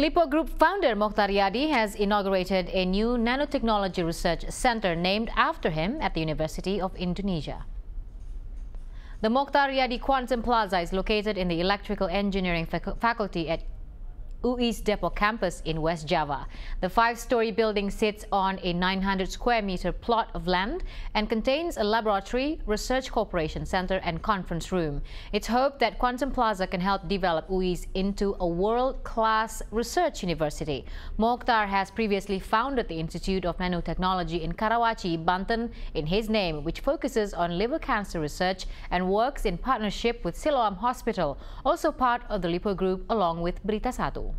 Lipo Group founder Mokhtar Yadi has inaugurated a new nanotechnology research center named after him at the University of Indonesia. The Mokhtar Yadi Quantum Plaza is located in the Electrical Engineering Faculty at UI's Depot campus in West Java. The five-story building sits on a 900 square meter plot of land and contains a laboratory, research cooperation center and conference room. It's hoped that Quantum Plaza can help develop UI's into a world-class research university. Mokhtar has previously founded the Institute of Nanotechnology in Karawachi, Banten in his name, which focuses on liver cancer research and works in partnership with Siloam Hospital, also part of the LIPO group along with Brita Satu.